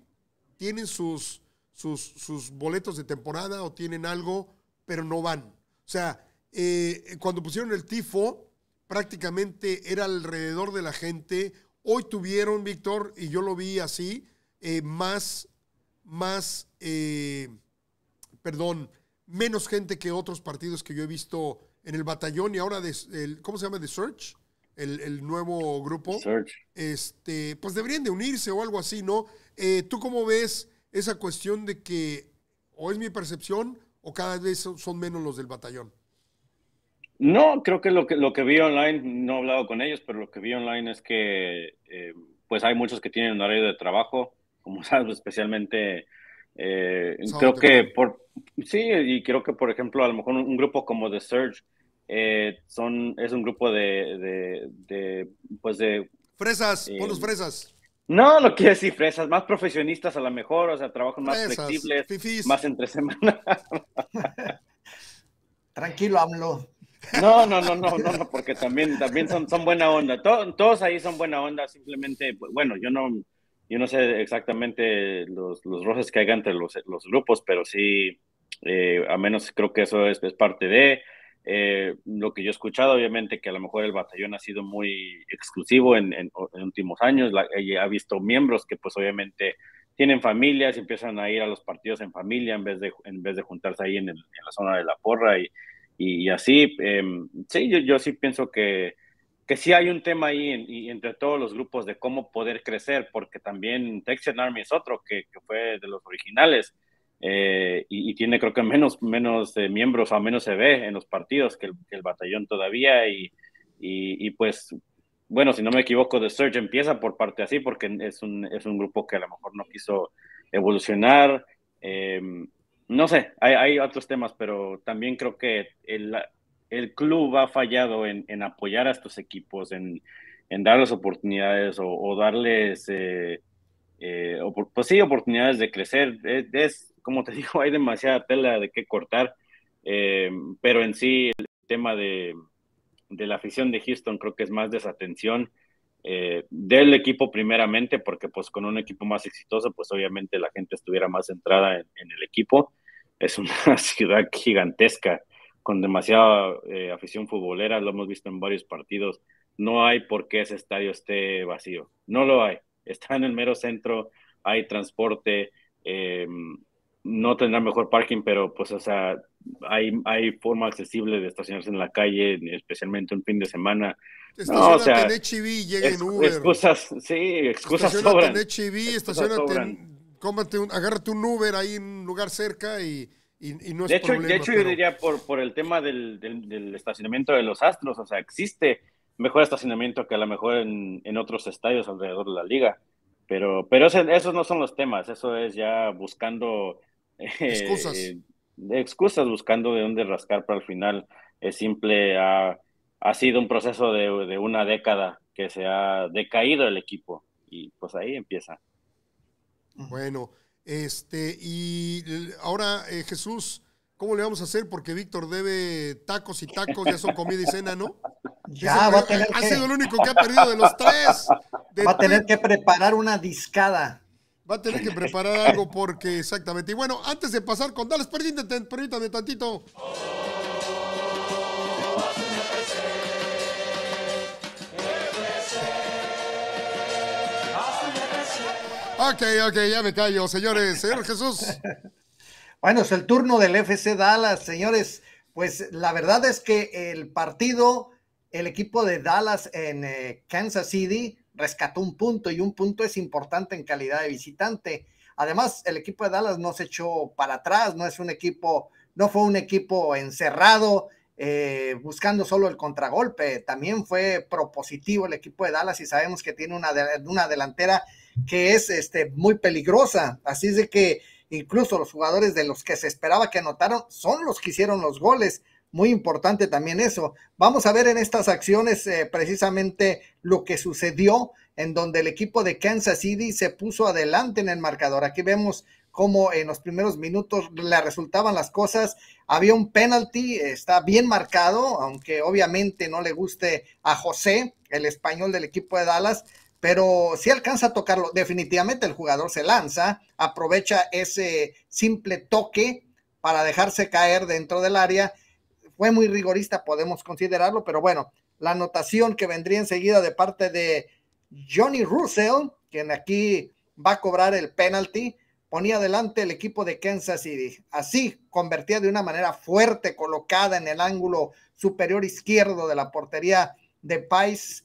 tienen sus, sus, boletos de temporada o tienen algo, pero no van. O sea, cuando pusieron el tifo, prácticamente era alrededor de la gente. Hoy tuvieron, Víctor, y yo lo vi así, eh, más, más, eh, perdón, menos gente que otros partidos que yo he visto en el batallón y ahora, ¿cómo se llama? The Search, el, nuevo grupo. Search. Este, pues deberían de unirse o algo así, ¿no? Eh, ¿Tú cómo ves esa cuestión de que, o es mi percepción, o cada vez son menos los del batallón? No, creo que lo que, lo que vi online, no he hablado con ellos, pero lo que vi online es que eh, pues hay muchos que tienen un horario de trabajo, como sabes, especialmente eh, creo que por sí, y creo que por ejemplo, a lo mejor un, grupo como The Surge eh, son, es un grupo de, pues de fresas, los fresas. No, lo quiero decir fresas, más profesionistas a lo mejor, o sea, trabajan más flexibles, más entre semana. Tranquilo, hablo no, no, no, no, no, porque también, también son, son buena onda. todos ahí son buena onda, simplemente, pues, bueno, yo no, yo no sé exactamente los, roces que hay entre los, grupos, pero sí, eh, a menos creo que eso es, parte de eh, lo que yo he escuchado, obviamente que a lo mejor el batallón ha sido muy exclusivo en, en, últimos años, ha visto miembros que pues obviamente tienen familias, empiezan a ir a los partidos en familia en vez de, en vez de juntarse ahí en, en la zona de la porra y y, así, em, sí, yo, sí pienso que, que sí hay un tema ahí entre todos los grupos de cómo poder crecer, porque también Texan Army es otro que, fue de los originales eh, y, tiene creo que menos, menos eh, miembros, o menos se ve en los partidos que el, batallón todavía y, y, pues... Bueno, si no me equivoco, The Surge empieza por parte así, porque es un, es un grupo que a lo mejor no quiso evolucionar, eh, no sé, hay, otros temas, pero también creo que el, club ha fallado en, apoyar a estos equipos, en, darles oportunidades o, darles, eh, eh, pues sí, oportunidades de crecer. como te digo, hay demasiada tela de qué cortar, eh, pero en sí el tema de, la afición de Houston creo que es más desatención. del equipo primeramente porque pues con un equipo más exitoso pues obviamente la gente estuviera más centrada en el equipo es una ciudad gigantesca con demasiada eh, afición futbolera, lo hemos visto en varios partidos. No hay por qué ese estadio esté vacío, no lo hay. Está en el mero centro, hay transporte, em, no tendrá mejor parking, pero pues, o sea, hay, hay forma accesible de estacionarse en la calle, especialmente un fin de semana. No, o sea, en HB, en Uber. sí, excusas cómate un, agárrate un Uber ahí en un lugar cerca y, no es de hecho, De hecho, yo diría por, por el tema del, estacionamiento de los astros, o sea, existe mejor estacionamiento que a lo mejor en, otros estadios alrededor de la liga. Pero, pero esos no son los temas, eso es ya buscando eh, excusas. Eh, excusas, buscando de dónde rascar para el final. Es simple, ha, ha sido un proceso de una década que se ha decaído el equipo y pues ahí empieza. Bueno, este, y ahora eh, Jesús, ¿cómo le vamos a hacer? Porque Víctor debe tacos y tacos, ya son comida y cena, ¿no? Ya, va a tener ha, sido el único que ha perdido de los tres. va a tener que preparar una discada. Va a tener que preparar algo porque, exactamente. Y bueno, antes de pasar con Dallas, permítame, permítame tantito. Oh. Ok, ok, ya me callo, señores. Señor Jesús. Bueno, es el turno del FC Dallas, señores. Pues la verdad es que el partido, el equipo de Dallas en eh, Kansas City rescató un punto y un punto es importante en calidad de visitante. Además, el equipo de Dallas no se echó para atrás, no es un equipo, no fue un equipo encerrado eh, buscando solo el contragolpe. También fue propositivo el equipo de Dallas y sabemos que tiene una, una delantera que es este, muy peligrosa. Así es de que incluso los jugadores de los que se esperaba que anotaron son los que hicieron los goles. Muy importante también eso. Vamos a ver en estas acciones eh, precisamente lo que sucedió en donde el equipo de Kansas City se puso adelante en el marcador. Aquí vemos cómo en los primeros minutos le resultaban las cosas. Había un penalty, está bien marcado, aunque obviamente no le guste a José, el español del equipo de Dallas, pero si alcanza a tocarlo, definitivamente el jugador se lanza, aprovecha ese simple toque para dejarse caer dentro del área. Fue muy rigorista, podemos considerarlo, pero bueno, la anotación que vendría enseguida de parte de Johnny Russell, quien aquí va a cobrar el penalty, ponía adelante el equipo de Kansas City. Así convertía de una manera fuerte, colocada en el ángulo superior izquierdo de la portería de Pais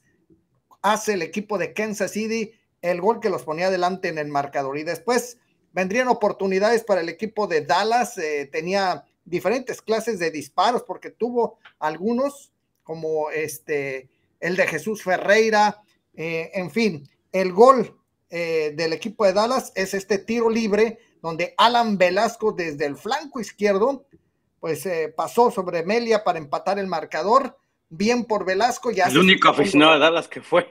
hace el equipo de Kansas City el gol que los ponía adelante en el marcador. Y después vendrían oportunidades para el equipo de Dallas. Eh, tenía diferentes clases de disparos porque tuvo algunos como este el de Jesús Ferreira, eh, en fin, el gol eh, del equipo de Dallas es este tiro libre donde Alan Velasco desde el flanco izquierdo pues pasó sobre Melia para empatar el marcador bien por Velasco. Ya el único aficionado de Dallas que fue.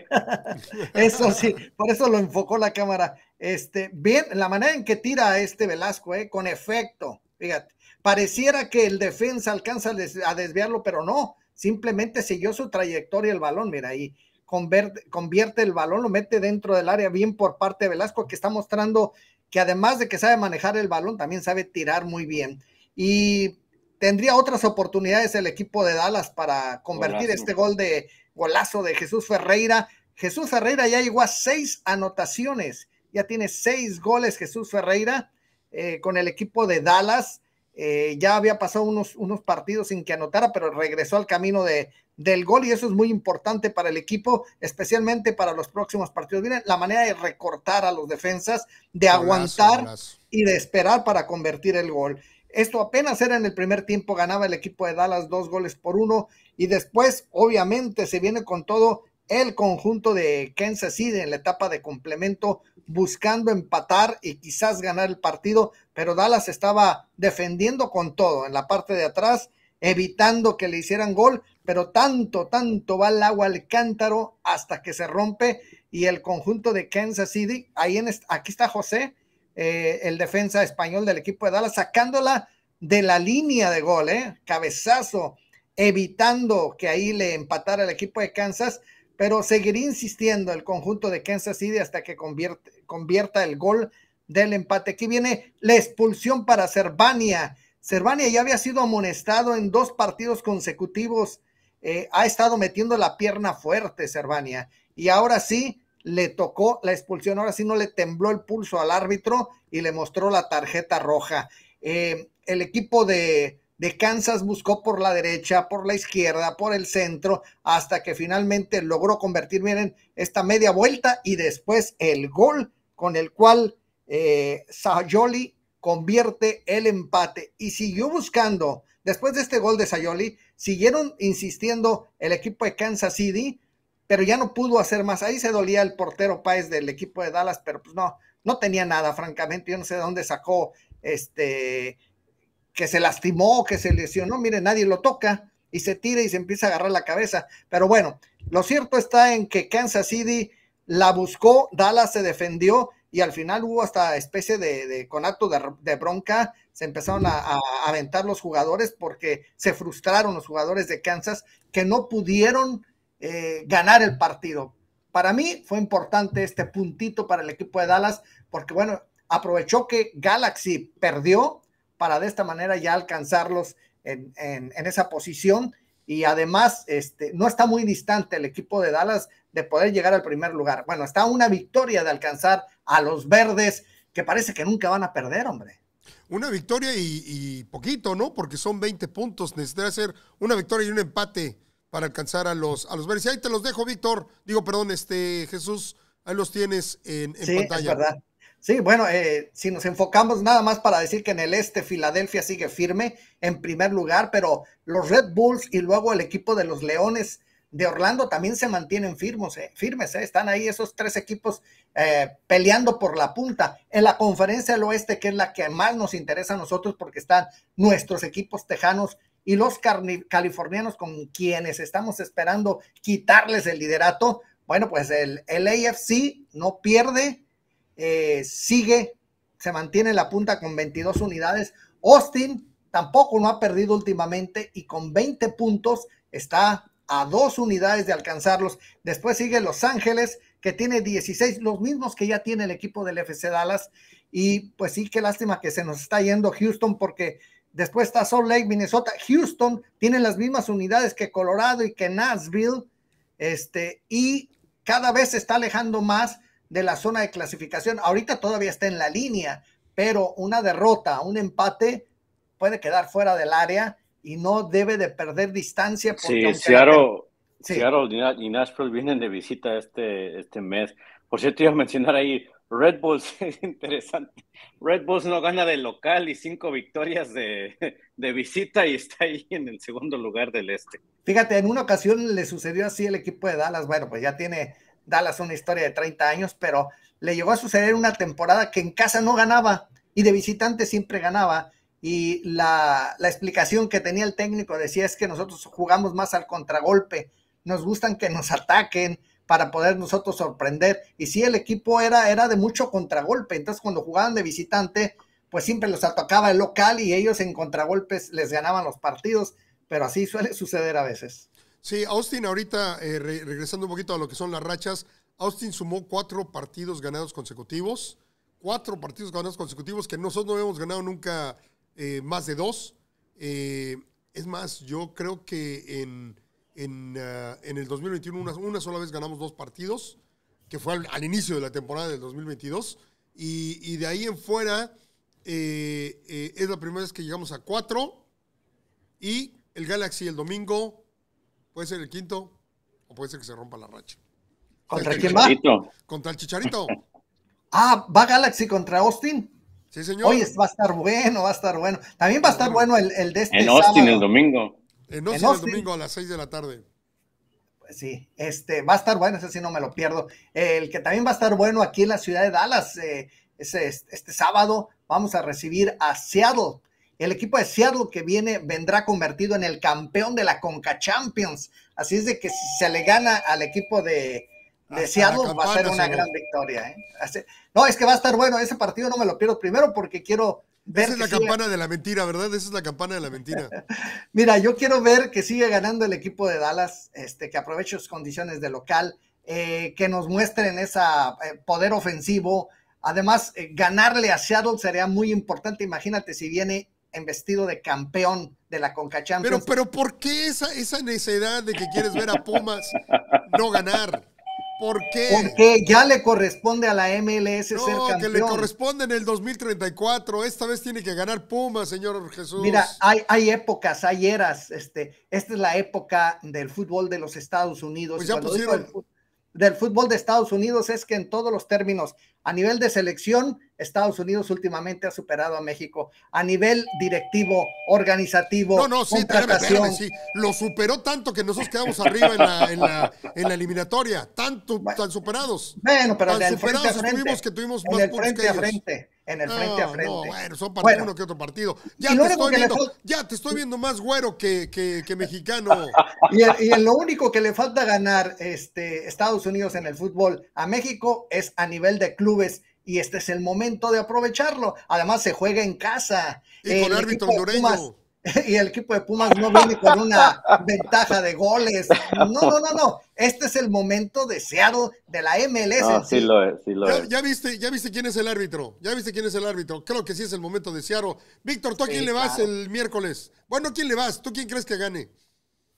eso sí, por eso lo enfocó la cámara. Este, bien, la manera en que tira este Velasco, eh, con efecto, fíjate, pareciera que el defensa alcanza a desviarlo, pero no, simplemente siguió su trayectoria el balón, mira, ahí convierte, convierte el balón, lo mete dentro del área bien por parte de Velasco, que está mostrando que además de que sabe manejar el balón, también sabe tirar muy bien. Y tendría otras oportunidades el equipo de Dallas para convertir este gol de golazo de Jesús Ferreira. Jesús Ferreira ya llegó a seis anotaciones, ya tiene seis goles Jesús Ferreira eh, con el equipo de Dallas. Eh, ya había pasado unos, unos partidos sin que anotara, pero regresó al camino de, del gol y eso es muy importante para el equipo, especialmente para los próximos partidos. Miren la manera de recortar a los defensas, de aguantar y de esperar para convertir el gol. Esto apenas era en el primer tiempo, ganaba el equipo de Dallas dos goles por uno y después obviamente se viene con todo el conjunto de Kansas City en la etapa de complemento buscando empatar y quizás ganar el partido, pero Dallas estaba defendiendo con todo en la parte de atrás, evitando que le hicieran gol, pero tanto, tanto va el agua al cántaro hasta que se rompe y el conjunto de Kansas City, ahí en, aquí está José, eh, el defensa español del equipo de Dallas, sacándola de la línea de gol, eh, cabezazo, evitando que ahí le empatara el equipo de Kansas, pero seguiría insistiendo el conjunto de Kansas City hasta que convierta el gol del empate. Aquí viene la expulsión para Cervania. Cervania ya había sido amonestado en dos partidos consecutivos. Eh, ha estado metiendo la pierna fuerte, Cervania. Y ahora sí, le tocó la expulsión, ahora sí no le tembló el pulso al árbitro y le mostró la tarjeta roja. Eh, el equipo de, Kansas buscó por la derecha, por la izquierda, por el centro, hasta que finalmente logró convertir, miren, esta media vuelta y después el gol con el cual eh, Sayoli convierte el empate y siguió buscando. Después de este gol de Sayoli, siguieron insistiendo el equipo de Kansas City pero ya no pudo hacer más. Ahí se dolía el portero Paez del equipo de Dallas, pero pues no, no tenía nada, francamente. Yo no sé de dónde sacó este que se lastimó, que se lesionó. Mire, nadie lo toca y se tira y se empieza a agarrar la cabeza. Pero bueno, lo cierto está en que Kansas City la buscó, Dallas se defendió y al final hubo hasta especie de, de con acto de, bronca, se empezaron a, a, aventar los jugadores porque se frustraron los jugadores de Kansas que no pudieron eh, ganar el partido. Para mí fue importante este puntito para el equipo de Dallas, porque bueno, aprovechó que Galaxy perdió para de esta manera ya alcanzarlos en, esa posición. Y además, este, no está muy distante el equipo de Dallas de poder llegar al primer lugar. Bueno, está una victoria de alcanzar a los verdes, que parece que nunca van a perder, hombre. Una victoria y, poquito, ¿no? Porque son 20 puntos. Necesitaría ser una victoria y un empate para alcanzar a los, a los verdes. Y ahí te los dejo, Víctor. Digo, perdón, este Jesús, ahí los tienes en, sí, pantalla. Es verdad. Sí, bueno, eh, si nos enfocamos nada más para decir que en el este Filadelfia sigue firme en primer lugar, pero los Red Bulls y luego el equipo de los Leones de Orlando también se mantienen eh, firmes, eh. están ahí esos tres equipos peleando por la punta. En la conferencia del oeste, que es la que más nos interesa a nosotros porque están nuestros equipos tejanos y los californianos con quienes estamos esperando quitarles el liderato, bueno, pues el, el AFC no pierde, eh, sigue, se mantiene la punta con 22 unidades. Austin tampoco no ha perdido últimamente y con 20 puntos está a dos unidades de alcanzarlos. Después sigue Los Ángeles, que tiene 16, los mismos que ya tiene el equipo del FC Dallas. Y pues sí, qué lástima que se nos está yendo Houston porque Después está Salt Lake, Minnesota. Houston tiene las mismas unidades que Colorado y que Nashville. Este, y cada vez se está alejando más de la zona de clasificación. Ahorita todavía está en la línea, pero una derrota, un empate puede quedar fuera del área y no debe de perder distancia. sí, Seattle, y Nashville vienen de visita este, este mes. Por cierto, iba a mencionar ahí, Red Bulls, es interesante. Red Bulls no gana de local y cinco victorias de, visita y está ahí en el segundo lugar del este. Fíjate, en una ocasión le sucedió así al equipo de Dallas. Bueno, pues ya tiene Dallas una historia de 30 años, pero le llegó a suceder una temporada que en casa no ganaba y de visitante siempre ganaba. Y la, la explicación que tenía el técnico decía es que nosotros jugamos más al contragolpe, nos gustan que nos ataquen, para poder nosotros sorprender. Y sí, el equipo era, era de mucho contragolpe, entonces cuando jugaban de visitante, pues siempre los atacaba el local y ellos en contragolpes les ganaban los partidos, pero así suele suceder a veces. Sí, Austin ahorita, eh, regresando un poquito a lo que son las rachas, Austin sumó cuatro partidos ganados consecutivos, cuatro partidos ganados consecutivos que nosotros no hemos ganado nunca eh, más de dos. Eh, es más, yo creo que en en, eh, en el 2021 una, una, sola vez ganamos dos partidos, que fue al, inicio de la temporada del 2022, y, de ahí en fuera eh, eh, es la primera vez que llegamos a cuatro, y el Galaxy el domingo puede ser el quinto, o puede ser que se rompa la racha. ¿Contra quién va? Contra el Chicharito. ah, va Galaxy contra Austin. Sí, señor. Oye, va a estar bueno, va a estar bueno. También va a estar bueno el, el de este En Austin el domingo. Eh, en el domingo a las 6 de la tarde. Pues sí, este, va a estar bueno, ese sí no me lo pierdo. El que también va a estar bueno aquí en la ciudad de Dallas, eh, este, este sábado vamos a recibir a Seattle. El equipo de Seattle que viene vendrá convertido en el campeón de la Conca Champions. Así es de que si se le gana al equipo de, de Seattle va a ser una gran victoria. ¿eh? No, es que va a estar bueno. Ese partido no me lo pierdo primero porque quiero ver. Esa es la campana de la mentira, ¿verdad? Esa es la campana de la mentira. Mira, yo quiero ver que sigue ganando el equipo de Dallas, este, que aproveche sus condiciones de local, eh, que nos muestren ese eh, poder ofensivo. Además, ganarle a Seattle sería muy importante. Imagínate si viene en vestido de campeón de la CONCACHAMPIONS Pero, pero ¿por qué esa, esa necesidad de que quieres ver a Pumas no ganar? ¿Por qué? Porque ya le corresponde a la MLS ser campeón. que le corresponde en el 2034. Esta vez tiene que ganar Puma, señor Jesús. Mira, hay, épocas, hay eras. Este, esta es la época del fútbol de los Estados Unidos. Pues del fútbol de Estados Unidos es que en todos los términos, a nivel de selección, Estados Unidos últimamente ha superado a México. A nivel directivo, organizativo, no, contratación. sí. Lo superó tanto que nosotros quedamos arriba en la, eliminatoria. Tanto, tan superados. Bueno, pero tan el superados frente que tuvimos más el frente frente en el frente a frente. bueno, son partidos que otro partido. Ya te, estoy viendo, te estoy viendo más güero que, que, mexicano. y, lo único que le falta ganar este, Estados Unidos en el fútbol a México es a nivel de clubes. Y este es el momento de aprovecharlo. Además, se juega en casa. Y con árbitro hondureño. y el equipo de Pumas no viene con una ventaja de goles. No, no, no, no. Este es el momento deseado de la MLS. sí lo es, sí lo ya, es. Ya viste, ya viste quién es el árbitro. Ya viste quién es el árbitro. Creo que sí es el momento deseado. Víctor, ¿tú a quién le vas el miércoles? Bueno, ¿quién le vas? ¿Tú quién crees que gane?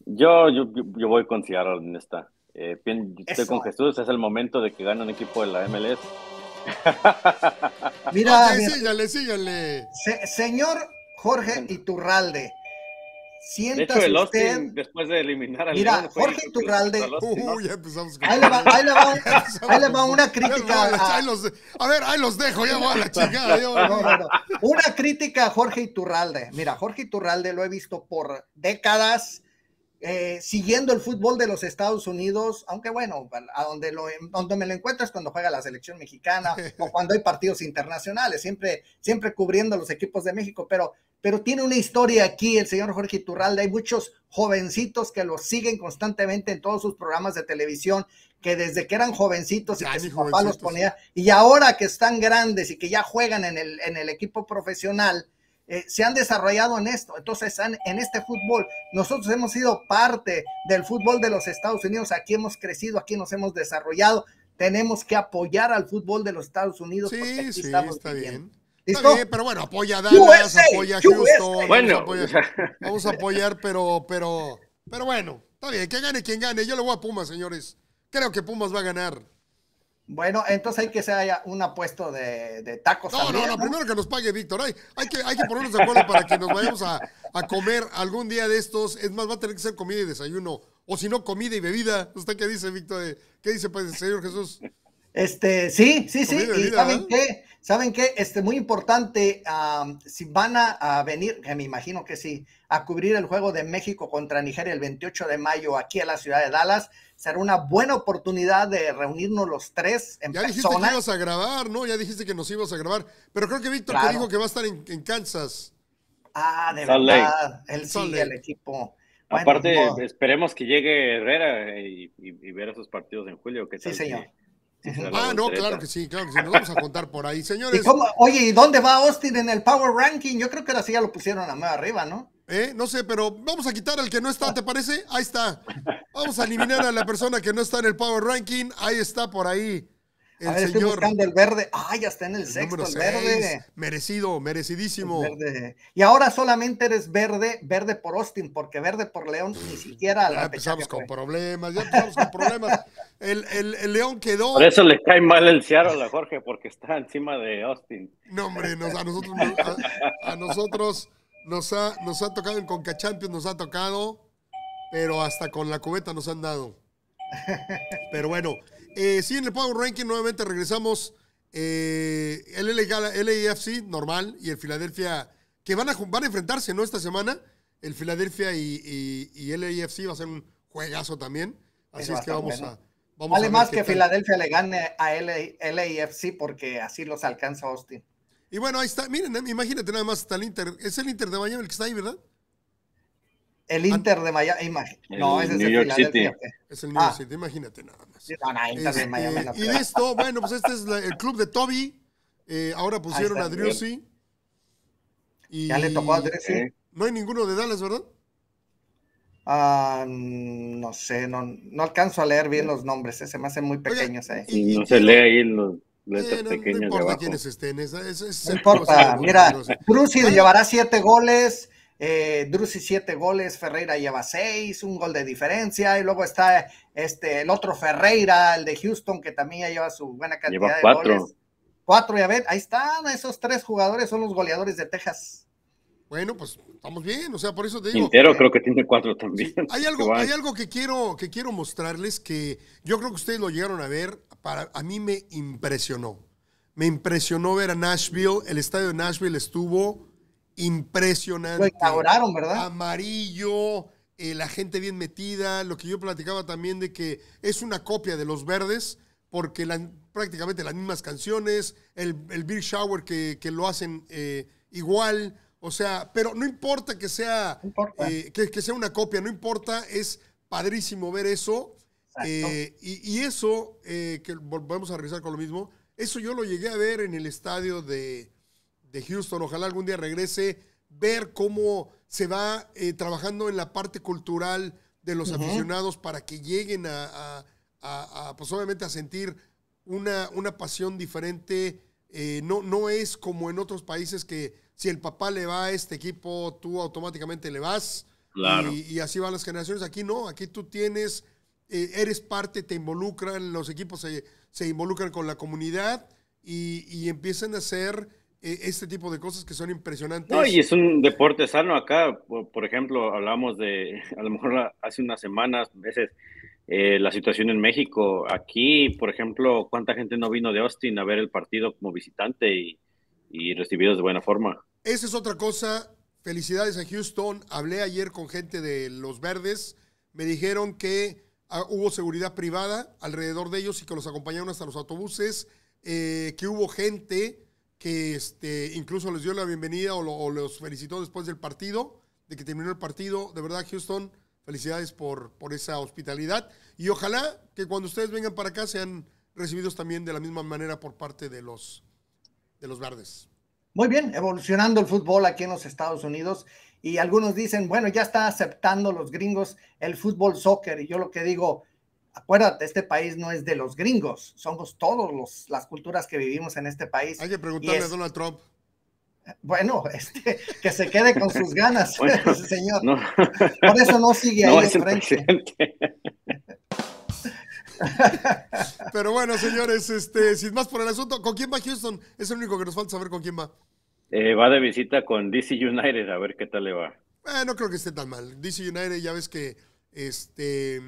Yo, yo, voy con Seattle en esta. Eh, estoy con Jesús, es el momento de que gane un equipo de la MLS. Mira, sí, mira. señor Jorge Iturralde. Siéntase de hecho, el usted... después de eliminar al Mira, Jorge Iturralde. Uh, ya empezamos con... Ahí le va, ahí le va, ahí le va una crítica. A... ver, ahí los dejo, ya voy a la chingada. Yo... No, no, no. Una crítica a Jorge Iturralde. Mira, Jorge Iturralde lo he visto por décadas eh, siguiendo el fútbol de los Estados Unidos, aunque bueno, a donde, lo, donde me lo encuentras cuando juega la selección mexicana o cuando hay partidos internacionales, siempre, siempre cubriendo los equipos de México, pero, pero tiene una historia aquí el señor Jorge Iturralde, hay muchos jovencitos que lo siguen constantemente en todos sus programas de televisión, que desde que eran jovencitos y que su papá los ponía, y ahora que están grandes y que ya juegan en el, en el equipo profesional, eh, se han desarrollado en esto. Entonces, en, este fútbol, nosotros hemos sido parte del fútbol de los Estados Unidos, aquí hemos crecido, aquí nos hemos desarrollado, tenemos que apoyar al fútbol de los Estados Unidos. Sí, sí, está bien. pero bueno, apoya a Dallas, apoya a Houston. Bueno, vamos a apoyar, pero, pero, pero bueno, está bien, que gane quien gane. Yo le voy a Pumas, señores. Creo que Pumas va a ganar. Bueno, entonces hay que se un apuesto de, tacos. No, no, no, primero que nos pague Víctor. Hay, hay, que, hay que ponernos de acuerdo para que nos vayamos a, comer algún día de estos. Es más, va a tener que ser comida y desayuno. O si no, comida y bebida. ¿Usted qué dice, Víctor? Eh, ¿Qué dice, pues, señor Jesús? Este, sí, sí, sí. Y, ¿saben qué? ¿Saben qué? Este, muy importante, si van a, venir, que me imagino que sí, a cubrir el juego de México contra Nigeria el 28 de mayo aquí a la ciudad de Dallas será una buena oportunidad de reunirnos los tres en persona. Ya dijiste que ibas a grabar, ¿no? Ya dijiste que nos ibas a grabar. Pero creo que Víctor te dijo que va a estar en, Kansas. Ah, de verdad. Él sigue el equipo. Aparte, esperemos que llegue Herrera eh, y, ver esos partidos en julio. Que sí, señor. ah, no, claro que sí, claro que sí. Nos vamos a contar por ahí, señores. oye, ¿y dónde va Austin en el Power Ranking? Yo creo que ahora sí ya lo pusieron a más arriba, ¿no? Eh, no sé, pero vamos a quitar al que no está, ¿te parece? Ahí está. Vamos a eliminar a la persona que no está en el Power Ranking. Ahí está por ahí. El señor. el verde. Ah, ya está en el, sexto, el verde. Merecido, merecidísimo. Y ahora solamente eres verde, verde por Austin, porque verde por León ni siquiera. La ya empezamos con problemas, ya empezamos con problemas. El, León quedó. Por eso le cae mal el Seattle a Jorge, porque está encima de Austin. No, hombre, a nosotros, nos ha, nos ha tocado en Conca nos ha tocado pero hasta con la cubeta nos han dado. Pero bueno, eh, sí, en el Power Ranking nuevamente regresamos. Eh, el LAFC normal y el Filadelfia que van a, van a enfrentarse, ¿no? Esta semana, el Filadelfia y, y, LAFC va a ser un juegazo también. Así es, que vamos a... Vamos vale más que Filadelfia le gane a LAFC porque así los alcanza Austin. Y bueno, ahí está. Miren, eh, imagínate nada más, está el Inter. Es el Inter de Miami el que está ahí, ¿verdad? El Inter de Miami, No, ese es el York City. Es el New York ah. City, imagínate nada más. Este, y listo, bueno, pues este es el club de Toby. Eh, ahora pusieron a Driussi. Y... Ya le tocó a Driussi. No hay ninguno de Dallas, ¿verdad? Ah, mm, no sé, no, no alcanzo a leer bien los nombres, eh, se me hacen muy pequeños. eh. y, no se lee ahí los letras eh, no, pequeñas. No importa quiénes estén, no importa. Mira, Cruzis llevará siete goles, eh, siete goles, Ferreira lleva seis, un gol de diferencia, y luego está este el otro Ferreira, el de Houston, que también lleva su buena cantidad de cuatro. goles. Cuatro, y a ver, ahí están, esos tres jugadores son los goleadores de Texas. Bueno, pues estamos bien, o sea, por eso te digo. Quintero creo que tiene cuatro también. Hay algo, hay algo que quiero, que quiero mostrarles que yo creo que ustedes lo llegaron a ver, para, a mí me impresionó. Me impresionó ver a Nashville, el estadio de Nashville estuvo impresionante. Lo ¿verdad? Amarillo, eh, la gente bien metida, lo que yo platicaba también de que es una copia de Los Verdes, porque prácticamente las mismas canciones, el, el Beer Shower que, lo hacen eh, igual, o sea, pero no importa que sea, eh, que, sea una copia, no importa, es padrísimo ver eso. Y, y, eso, que volvemos a revisar con lo mismo, eso yo lo llegué a ver en el estadio de, de Houston, ojalá algún día regrese, ver cómo se va eh, trabajando en la parte cultural de los aficionados para que lleguen a, pues obviamente a sentir una, una pasión diferente. Eh, no, no es como en otros países que si el papá le va a este equipo, tú automáticamente le vas. Claro. Y, así van las generaciones. Aquí no, aquí tú tienes, eh, eres parte, te involucran, los equipos se, involucran con la comunidad y, y empiezan a ser e, este tipo de cosas que son impresionantes. No, y es un deporte sano acá. Por, ejemplo, hablamos de, a lo mejor hace unas semanas, meses eh, la situación en México. Aquí, por ejemplo, cuánta gente no vino de Austin a ver el partido como visitante y, y recibidos de buena forma. Esa es otra cosa. Felicidades a Houston. Hablé ayer con gente de Los Verdes. Me dijeron que ah, hubo seguridad privada alrededor de ellos y que los acompañaron hasta los autobuses, eh, que hubo gente que este, incluso les dio la bienvenida o, los felicitó después del partido, de que terminó el partido. De verdad, Houston, felicidades por, por esa hospitalidad. Y ojalá que cuando ustedes vengan para acá sean recibidos también de la misma manera por parte de los, de los verdes. Muy bien, evolucionando el fútbol aquí en los Estados Unidos. Y algunos dicen, bueno, ya está aceptando los gringos el fútbol soccer. Y yo lo que digo, Acuérdate, este país no es de los gringos, somos todos los, las culturas que vivimos en este país. Hay que preguntarle a Donald Trump. Eh, bueno, este, que se quede con sus ganas, señor. Por eso no sigue ahí ahí frente Pero bueno, señores, este, sin más por el asunto, ¿con quién va Houston? Es el único que nos falta saber con quién va. Eh, va de visita con DC United, a ver qué tal le va. Eh, no creo que esté tan mal. DC United, ya ves que este,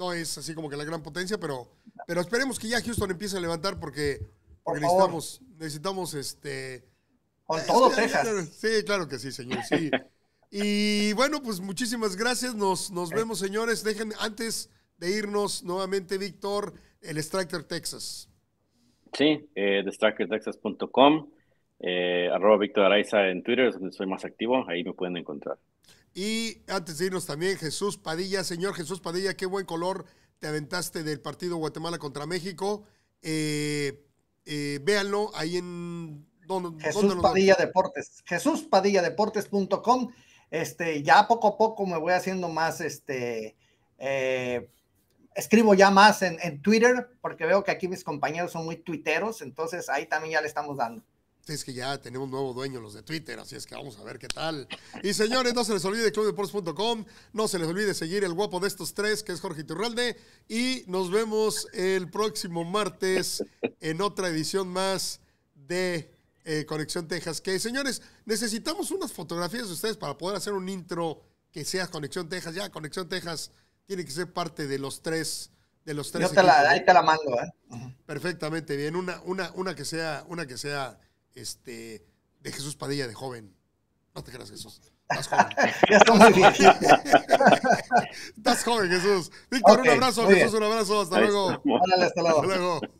no es así como que la gran potencia, pero, pero esperemos que ya Houston empiece a levantar porque, necesitamos, este. Con todo Texas. Sí, claro que sí, señor. y bueno, pues muchísimas gracias. Nos, eh. vemos, señores. Dejen antes de irnos nuevamente, Víctor, el Extractor Texas. Sí, eh, texas eh, arroba Víctor Araiza en Twitter, donde soy más activo, ahí me pueden encontrar. Y antes de irnos también, Jesús Padilla, señor Jesús Padilla, qué buen color te aventaste del partido Guatemala contra México. Eh, eh, véanlo ahí en Jesús Padilla Deportes, jesuspadilladeportes.com. Este, ya poco a poco me voy haciendo más, este, eh, escribo ya más en Twitter, porque veo que aquí mis compañeros son muy tuiteros, entonces ahí también ya le estamos dando es que ya tenemos un nuevo dueño los de Twitter, así es que vamos a ver qué tal. Y señores, no se les olvide clubdeportes.com, no se les olvide seguir el guapo de estos tres, que es Jorge Turralde, y nos vemos el próximo martes en otra edición más de eh, Conexión Texas. Que señores, necesitamos unas fotografías de ustedes para poder hacer un intro que sea Conexión Texas. Ya, Conexión Texas tiene que ser parte de los tres. De los tres Yo te la, ahí te la mando, ¿eh? Perfectamente bien. Una, una, una que sea, una que sea este, de Jesús Padilla de joven. No te creas, Jesús. Estás joven. Estás joven, Jesús. Víctor, un abrazo, Jesús, un abrazo. Hasta luego. Hasta luego.